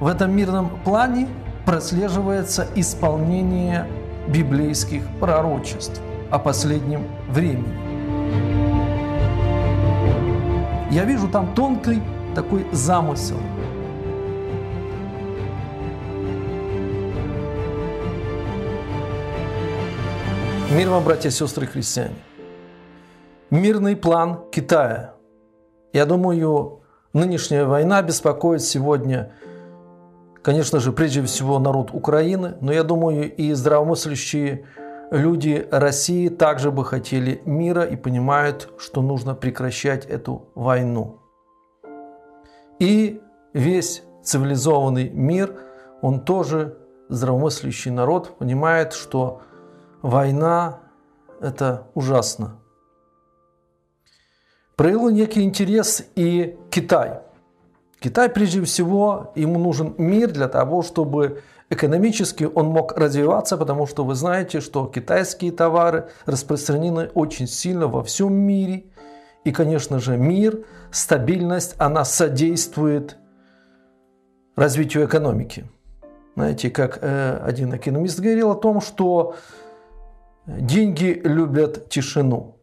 В этом мирном плане прослеживается исполнение библейских пророчеств о последнем времени. Я вижу там тонкий такой замысел. Мир вам, братья и сестры христиане. Мирный план Китая. Я думаю, нынешняя война беспокоит сегодня конечно же, прежде всего народ Украины, но я думаю и здравомыслящие люди России также бы хотели мира и понимают, что нужно прекращать эту войну. И весь цивилизованный мир, он тоже здравомыслящий народ понимает, что война – это ужасно. Проявил некий интерес и Китай – Китай, прежде всего, ему нужен мир для того, чтобы экономически он мог развиваться, потому что вы знаете, что китайские товары распространены очень сильно во всем мире. И, конечно же, мир, стабильность, она содействует развитию экономики. Знаете, как э, один экономист говорил о том, что деньги любят тишину.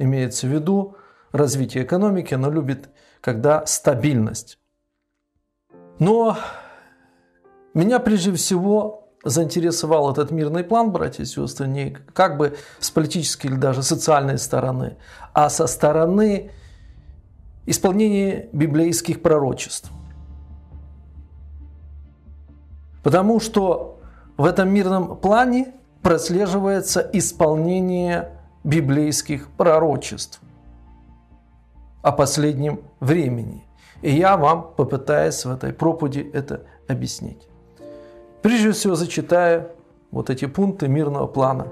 Имеется в виду, Развитие экономики, оно любит, когда стабильность. Но меня прежде всего заинтересовал этот мирный план, братья и сестры, не как бы с политической или даже социальной стороны, а со стороны исполнения библейских пророчеств. Потому что в этом мирном плане прослеживается исполнение библейских пророчеств – о последнем времени. И я вам попытаюсь в этой проповеди это объяснить. Прежде всего зачитаю вот эти пункты мирного плана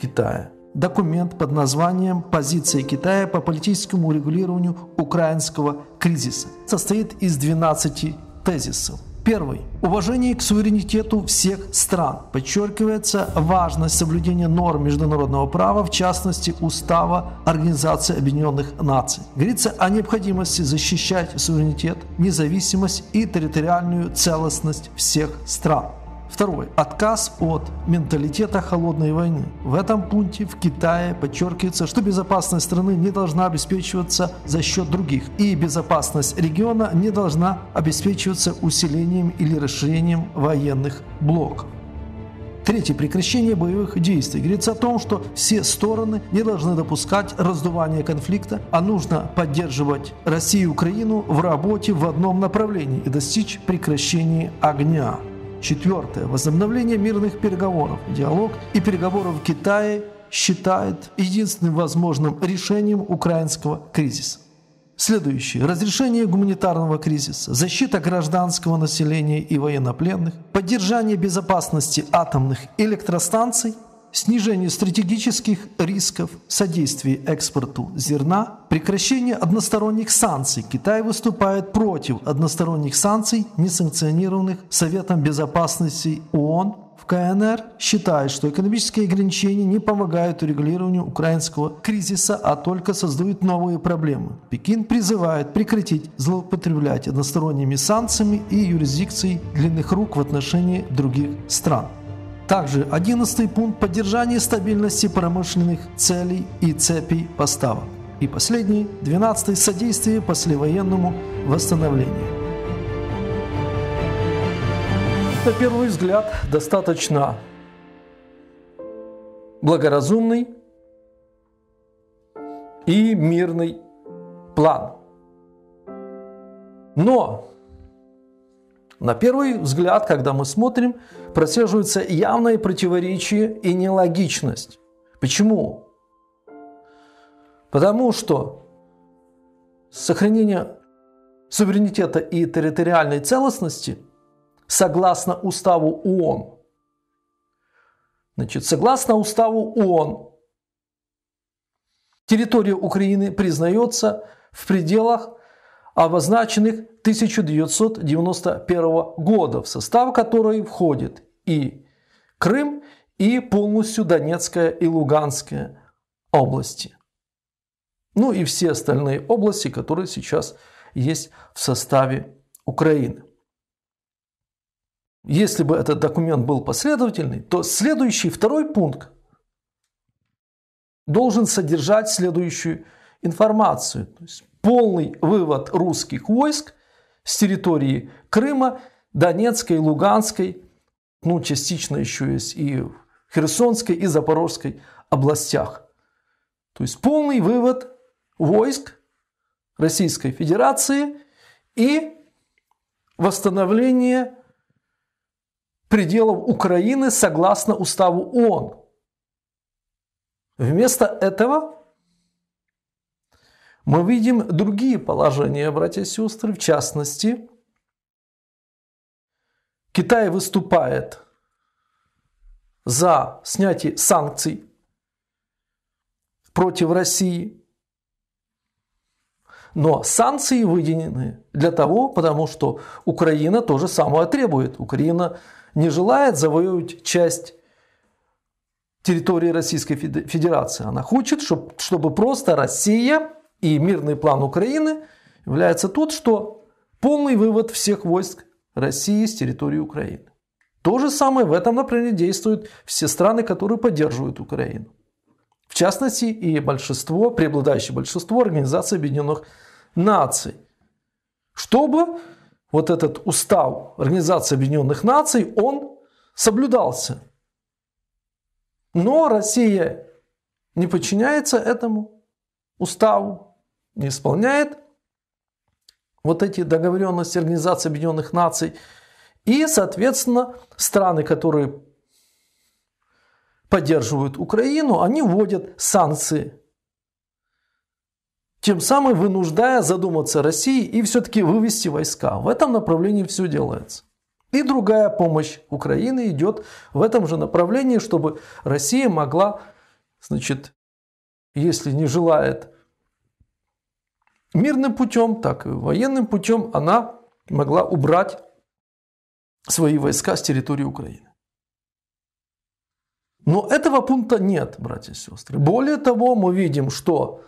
Китая. Документ под названием «Позиция Китая по политическому регулированию украинского кризиса» состоит из 12 тезисов – Первый. Уважение к суверенитету всех стран. Подчеркивается важность соблюдения норм международного права, в частности Устава Организации Объединенных Наций. Говорится о необходимости защищать суверенитет, независимость и территориальную целостность всех стран. Второй Отказ от менталитета холодной войны. В этом пункте в Китае подчеркивается, что безопасность страны не должна обеспечиваться за счет других, и безопасность региона не должна обеспечиваться усилением или расширением военных блоков. Третье. Прекращение боевых действий. Говорится о том, что все стороны не должны допускать раздувания конфликта, а нужно поддерживать Россию и Украину в работе в одном направлении и достичь прекращения огня. Четвертое. Возобновление мирных переговоров, диалог и переговоров в Китае считает единственным возможным решением украинского кризиса. Следующее. Разрешение гуманитарного кризиса, защита гражданского населения и военнопленных, поддержание безопасности атомных электростанций – снижение стратегических рисков, содействие экспорту зерна, прекращение односторонних санкций. Китай выступает против односторонних санкций, несанкционированных Советом Безопасности ООН в КНР считает, что экономические ограничения не помогают урегулированию украинского кризиса, а только создают новые проблемы. Пекин призывает прекратить злоупотреблять односторонними санкциями и юрисдикцией длинных рук в отношении других стран. Также 11 пункт – поддержание стабильности промышленных целей и цепей поставок. И последний, 12 – содействие послевоенному восстановлению. На первый взгляд, достаточно благоразумный и мирный план. Но на первый взгляд, когда мы смотрим, просеживается явное противоречие и нелогичность. Почему? Потому что сохранение суверенитета и территориальной целостности согласно уставу ООН. Значит, согласно уставу ООН, территория Украины признается в пределах обозначенных 1991 года, в состав которой входит и Крым, и полностью Донецкая и Луганская области. Ну и все остальные области, которые сейчас есть в составе Украины. Если бы этот документ был последовательный, то следующий, второй пункт должен содержать следующую информацию. То есть полный вывод русских войск с территории Крыма, Донецкой, Луганской, ну, частично еще есть и Херсонской, и Запорожской областях. То есть полный вывод войск Российской Федерации и восстановление пределов Украины согласно уставу ООН. Вместо этого мы видим другие положения, братья и сестры. В частности, Китай выступает за снятие санкций против России. Но санкции выведены для того, потому что Украина то же самое требует. Украина не желает завоевывать часть территории Российской Федерации. Она хочет, чтобы просто Россия и мирный план Украины является тот, что полный вывод всех войск России с территории Украины. То же самое в этом направлении действуют все страны, которые поддерживают Украину. В частности, и большинство, преобладающее большинство Организации Объединенных Наций. Чтобы вот этот устав Организации Объединенных Наций, он соблюдался. Но Россия не подчиняется этому уставу не исполняет вот эти договоренности Организации Объединенных Наций. И, соответственно, страны, которые поддерживают Украину, они вводят санкции, тем самым вынуждая задуматься России и все-таки вывести войска. В этом направлении все делается. И другая помощь Украины идет в этом же направлении, чтобы Россия могла, значит, если не желает мирным путем, так и военным путем она могла убрать свои войска с территории Украины. Но этого пункта нет, братья и сестры. Более того, мы видим, что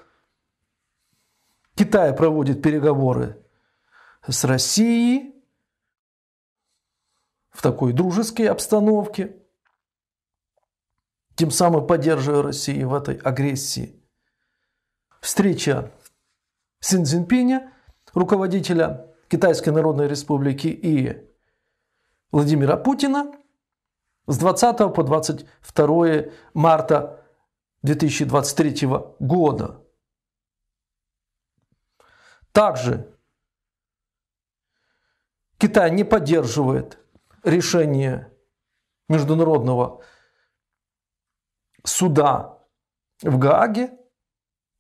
Китай проводит переговоры с Россией в такой дружеской обстановке, тем самым поддерживая Россию в этой агрессии. Встреча Син Цзиньпиня, руководителя Китайской Народной Республики и Владимира Путина с 20 по 22 марта 2023 года. Также Китай не поддерживает решение Международного суда в Гааге,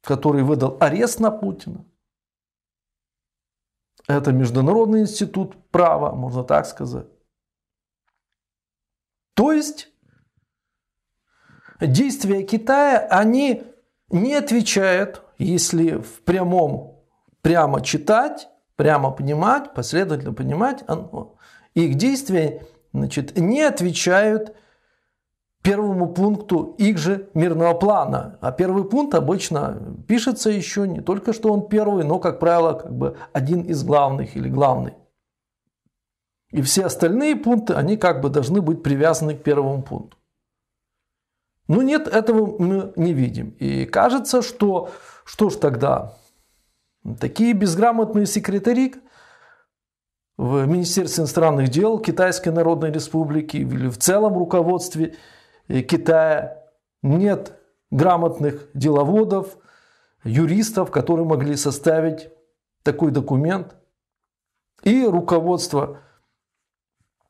который выдал арест на Путина. Это Международный институт права, можно так сказать. То есть действия Китая, они не отвечают, если в прямом прямо читать, прямо понимать, последовательно понимать, их действия значит, не отвечают первому пункту их же мирного плана. А первый пункт обычно пишется еще не только, что он первый, но, как правило, как бы один из главных или главный. И все остальные пункты, они как бы должны быть привязаны к первому пункту. Но нет, этого мы не видим. И кажется, что что ж тогда, такие безграмотные секретари, в Министерстве иностранных дел Китайской Народной Республики или в целом руководстве Э, Китая, нет грамотных деловодов, юристов, которые могли составить такой документ. И руководство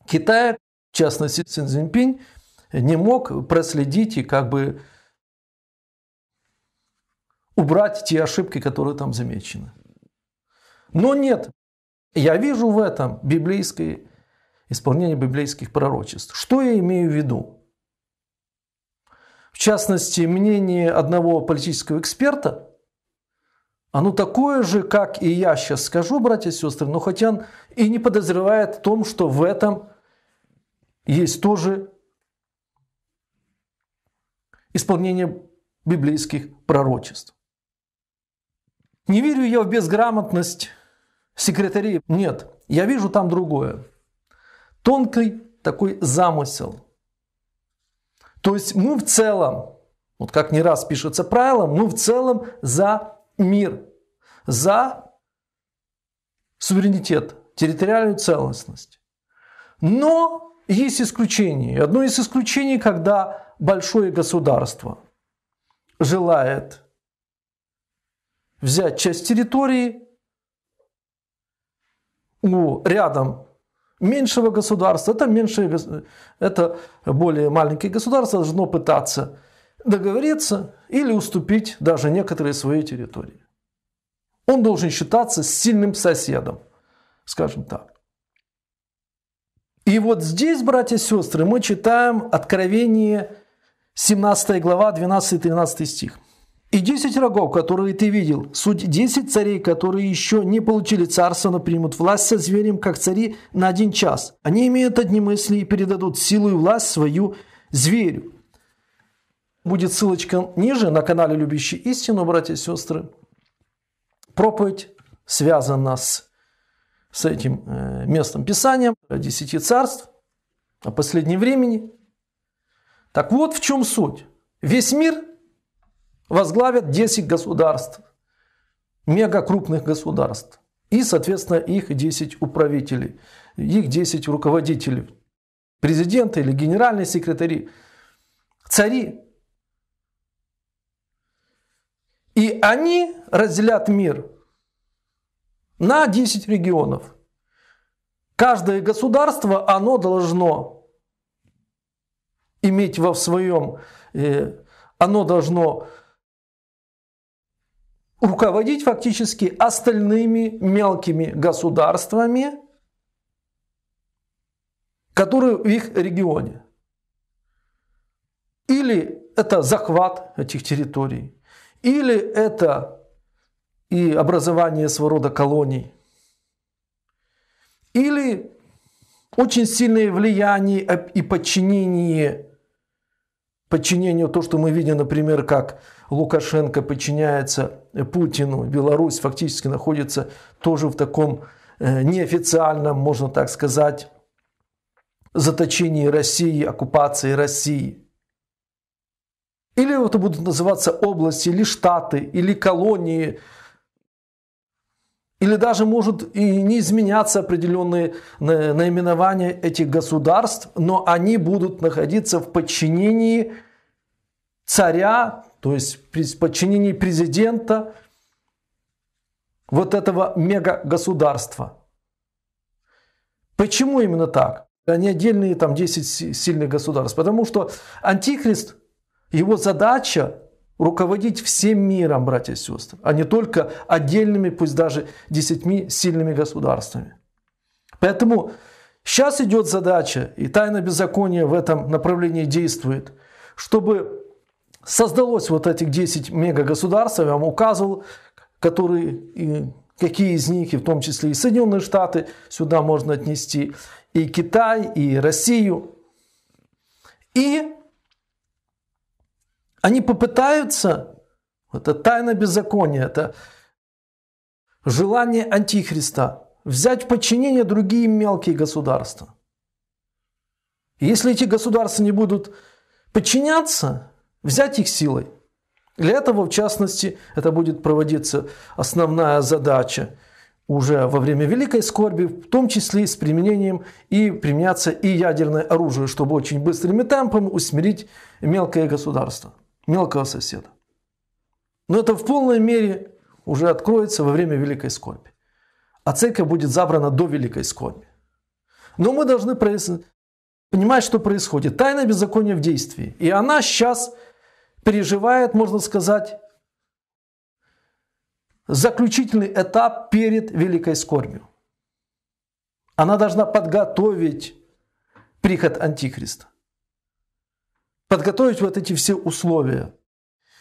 Китая, в частности Цин Цзиньпинь, не мог проследить и как бы убрать те ошибки, которые там замечены. Но нет, я вижу в этом библейское исполнение библейских пророчеств. Что я имею в виду? В частности, мнение одного политического эксперта, оно такое же, как и я сейчас скажу, братья и сестры, но хотя он и не подозревает в том, что в этом есть тоже исполнение библейских пророчеств. Не верю я в безграмотность секретарей. Нет, я вижу там другое. Тонкий такой замысел. То есть мы в целом, вот как не раз пишется правило, мы в целом за мир, за суверенитет, территориальную целостность. Но есть исключения. Одно из исключений, когда большое государство желает взять часть территории у рядом меньшего государства, это, меньшее, это более маленькие государство должно пытаться договориться или уступить даже некоторые свои территории. Он должен считаться сильным соседом, скажем так. И вот здесь, братья и сестры, мы читаем Откровение 17 глава, 12-13 стих. И десять рогов, которые ты видел, суть десять царей, которые еще не получили царство, но примут власть со зверем, как цари, на один час. Они имеют одни мысли и передадут силу и власть свою зверю. Будет ссылочка ниже на канале «Любящий истину», братья и сестры. Проповедь связана с, с этим э, местом Писания, десяти царств, о последнем времени. Так вот в чем суть. Весь мир – возглавят 10 государств, мега крупных государств. И, соответственно, их 10 управителей, их 10 руководителей, президенты или генеральные секретари, цари. И они разделят мир на 10 регионов. Каждое государство, оно должно иметь во своем, э, оно должно руководить фактически остальными мелкими государствами, которые в их регионе. Или это захват этих территорий, или это и образование своего рода колоний, или очень сильное влияние и подчинение подчинению то, что мы видим, например, как Лукашенко подчиняется Путину, Беларусь фактически находится тоже в таком э, неофициальном, можно так сказать, заточении России, оккупации России. Или это будут называться области, или штаты, или колонии, или даже может и не изменяться определенные э, наименования этих государств, но они будут находиться в подчинении царя, то есть в подчинении президента вот этого мега-государства. Почему именно так? А не отдельные там 10 сильных государств. Потому что антихрист, его задача руководить всем миром, братья и сестры, а не только отдельными, пусть даже десятьми сильными государствами. Поэтому сейчас идет задача, и тайна беззакония в этом направлении действует, чтобы создалось вот этих 10 мегагосударств, я вам указывал, которые, и какие из них, и в том числе и Соединенные Штаты, сюда можно отнести, и Китай, и Россию. И они попытаются, это тайна беззакония, это желание антихриста, взять в подчинение другие мелкие государства. если эти государства не будут подчиняться, взять их силой. Для этого, в частности, это будет проводиться основная задача уже во время Великой Скорби, в том числе и с применением и применяться и ядерное оружие, чтобы очень быстрыми темпами усмирить мелкое государство, мелкого соседа. Но это в полной мере уже откроется во время Великой Скорби. А церковь будет забрана до Великой Скорби. Но мы должны прояснить, понимать, что происходит. Тайна беззакония в действии. И она сейчас переживает, можно сказать, заключительный этап перед великой скорбью. Она должна подготовить приход Антихриста, подготовить вот эти все условия.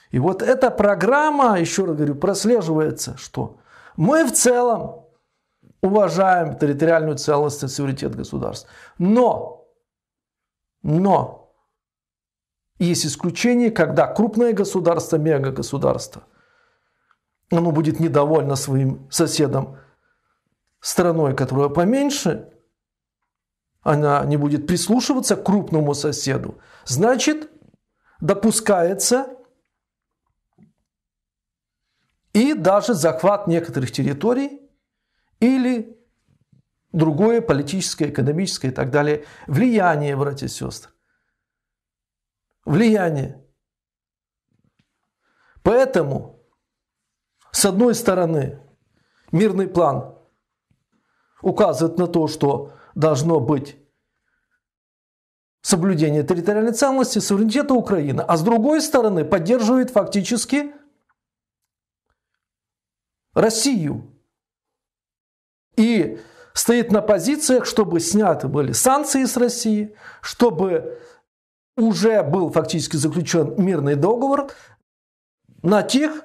И вот эта программа, еще раз говорю, прослеживается, что мы в целом уважаем территориальную целостность и суверенитет государств. Но, но есть исключение, когда крупное государство, мега-государство, оно будет недовольно своим соседом, страной, которая поменьше, она не будет прислушиваться к крупному соседу. Значит, допускается и даже захват некоторых территорий или другое политическое, экономическое и так далее влияние, братья и сестры влияние. Поэтому, с одной стороны, мирный план указывает на то, что должно быть соблюдение территориальной целостности, суверенитета Украины, а с другой стороны поддерживает фактически Россию и стоит на позициях, чтобы сняты были санкции с России, чтобы уже был фактически заключен мирный договор на тех,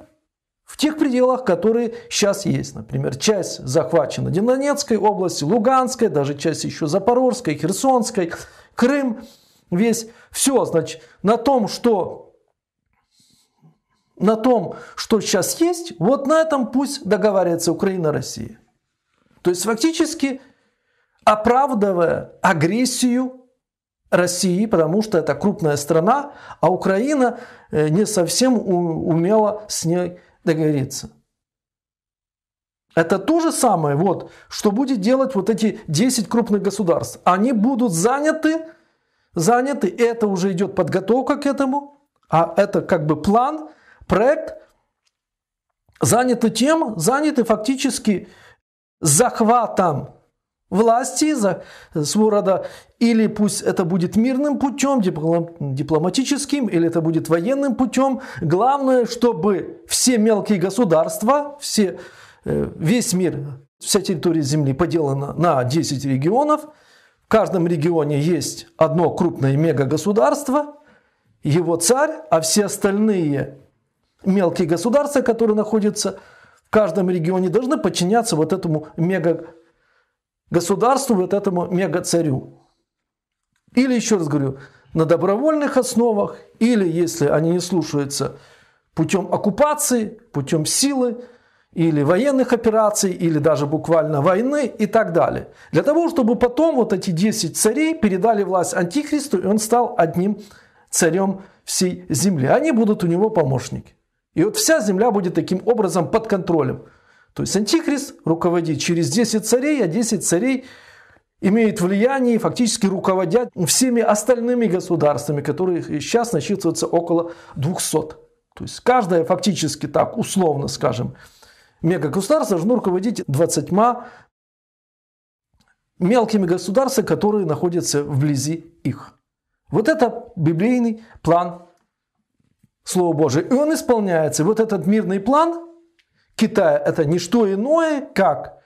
в тех пределах, которые сейчас есть. Например, часть захвачена Донецкой области, Луганской, даже часть еще Запорожской, Херсонской, Крым, весь. Все, значит, на том, что на том, что сейчас есть, вот на этом пусть договаривается Украина и Россия. То есть фактически оправдывая агрессию России, потому что это крупная страна, а Украина э, не совсем умела с ней договориться. Это то же самое, вот, что будет делать вот эти 10 крупных государств. Они будут заняты, заняты, и это уже идет подготовка к этому, а это как бы план, проект, заняты тем, заняты фактически захватом власти за, э, с города, или пусть это будет мирным путем, дипломатическим, или это будет военным путем. Главное, чтобы все мелкие государства, все, э, весь мир, вся территория Земли поделана на 10 регионов. В каждом регионе есть одно крупное мегагосударство, его царь, а все остальные мелкие государства, которые находятся в каждом регионе, должны подчиняться вот этому мега государству, вот этому мега-царю. Или, еще раз говорю, на добровольных основах, или если они не слушаются путем оккупации, путем силы, или военных операций, или даже буквально войны и так далее. Для того, чтобы потом вот эти 10 царей передали власть Антихристу, и он стал одним царем всей земли. Они будут у него помощники. И вот вся земля будет таким образом под контролем. То есть антихрист руководит через 10 царей, а 10 царей имеет влияние, и фактически руководят всеми остальными государствами, которые сейчас насчитываются около 200. То есть каждое фактически так, условно скажем, мегагосударство должно руководить 20 мелкими государствами, которые находятся вблизи их. Вот это библейный план Слова Божия. И он исполняется. вот этот мирный план, Китая это не что иное, как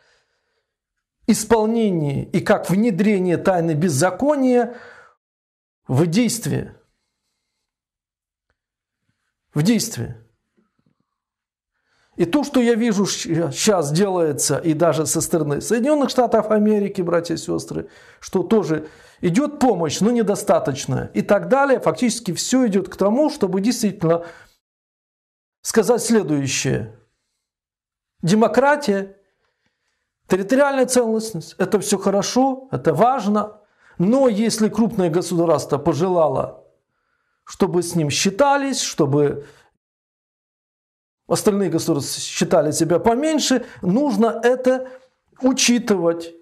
исполнение и как внедрение тайны беззакония в действие. В действие. И то, что я вижу сейчас делается, и даже со стороны Соединенных Штатов Америки, братья и сестры, что тоже идет помощь, но недостаточная. И так далее, фактически все идет к тому, чтобы действительно сказать следующее демократия, территориальная целостность, это все хорошо, это важно, но если крупное государство пожелало, чтобы с ним считались, чтобы остальные государства считали себя поменьше, нужно это учитывать,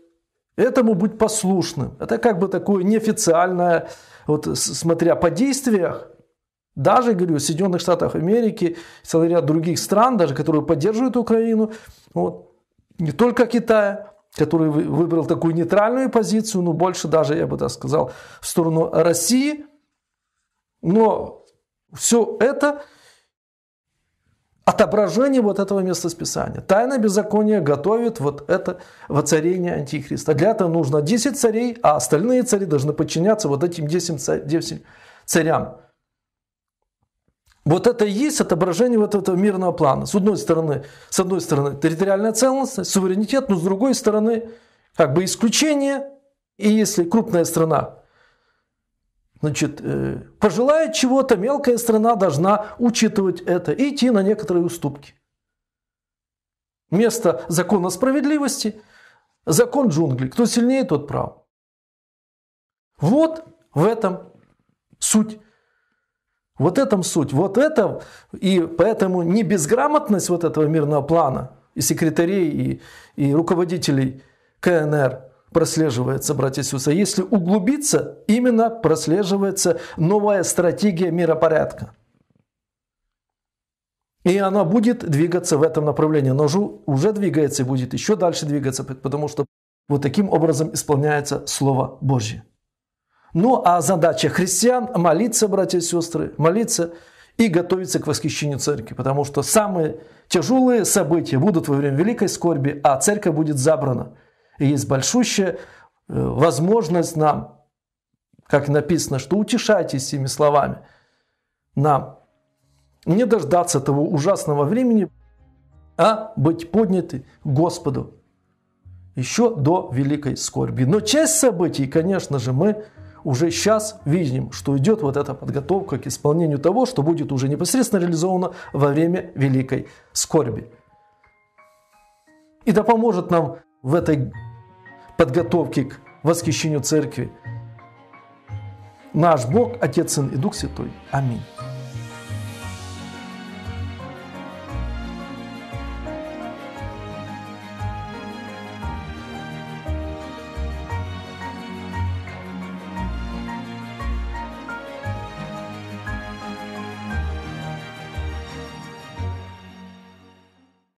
этому быть послушным. Это как бы такое неофициальное, вот смотря по действиях, даже, говорю, в Соединенных Штатах Америки, целый ряд других стран, даже которые поддерживают Украину, вот, не только Китая, который выбрал такую нейтральную позицию, но больше даже, я бы так сказал, в сторону России. Но все это отображение вот этого места списания. Тайна беззакония готовит вот это воцарение Антихриста. Для этого нужно 10 царей, а остальные цари должны подчиняться вот этим 10, 10 царям. Вот это и есть отображение вот этого мирного плана. С одной стороны, с одной стороны территориальная целостность, суверенитет, но с другой стороны как бы исключение. И если крупная страна значит, э, пожелает чего-то, мелкая страна должна учитывать это и идти на некоторые уступки. Место закона справедливости – закон джунглей. Кто сильнее, тот прав. Вот в этом суть вот этом суть, вот это, и поэтому не безграмотность вот этого мирного плана и секретарей, и, и руководителей КНР прослеживается, братья и сестры. Если углубиться, именно прослеживается новая стратегия миропорядка. И она будет двигаться в этом направлении. Но уже, уже двигается и будет еще дальше двигаться, потому что вот таким образом исполняется Слово Божье. Ну а задача христиан – молиться, братья и сестры, молиться и готовиться к восхищению церкви, потому что самые тяжелые события будут во время великой скорби, а церковь будет забрана. И есть большущая э, возможность нам, как написано, что утешайтесь этими словами, нам не дождаться того ужасного времени, а быть подняты Господу еще до великой скорби. Но часть событий, конечно же, мы уже сейчас видим, что идет вот эта подготовка к исполнению того, что будет уже непосредственно реализовано во время великой скорби. И да поможет нам в этой подготовке к восхищению церкви наш Бог, Отец, Сын и Дух Святой. Аминь.